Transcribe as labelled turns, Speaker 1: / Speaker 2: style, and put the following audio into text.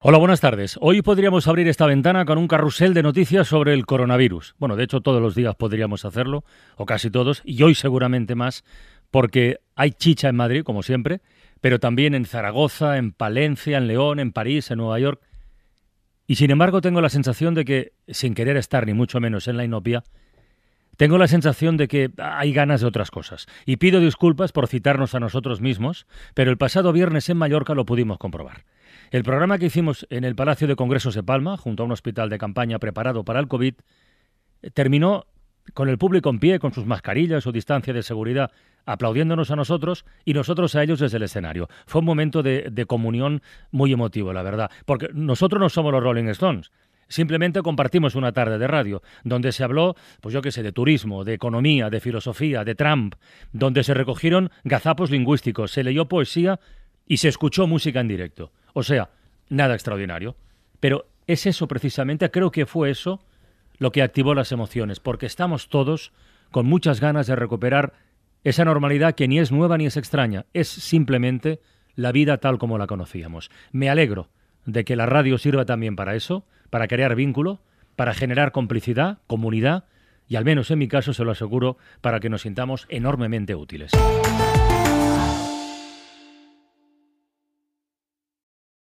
Speaker 1: Hola, buenas tardes. Hoy podríamos abrir esta ventana con un carrusel de noticias sobre el coronavirus. Bueno, de hecho todos los días podríamos hacerlo, o casi todos, y hoy seguramente más, porque hay chicha en Madrid, como siempre, pero también en Zaragoza, en Palencia, en León, en París, en Nueva York. Y sin embargo tengo la sensación de que, sin querer estar ni mucho menos en la inopia, tengo la sensación de que hay ganas de otras cosas. Y pido disculpas por citarnos a nosotros mismos, pero el pasado viernes en Mallorca lo pudimos comprobar. El programa que hicimos en el Palacio de Congresos de Palma, junto a un hospital de campaña preparado para el COVID, eh, terminó con el público en pie, con sus mascarillas o distancia de seguridad, aplaudiéndonos a nosotros y nosotros a ellos desde el escenario. Fue un momento de, de comunión muy emotivo, la verdad, porque nosotros no somos los Rolling Stones. Simplemente compartimos una tarde de radio, donde se habló, pues yo qué sé, de turismo, de economía, de filosofía, de Trump, donde se recogieron gazapos lingüísticos, se leyó poesía y se escuchó música en directo. O sea, nada extraordinario. Pero es eso precisamente, creo que fue eso lo que activó las emociones, porque estamos todos con muchas ganas de recuperar esa normalidad que ni es nueva ni es extraña, es simplemente la vida tal como la conocíamos. Me alegro de que la radio sirva también para eso, para crear vínculo, para generar complicidad, comunidad, y al menos en mi caso se lo aseguro, para que nos sintamos enormemente útiles.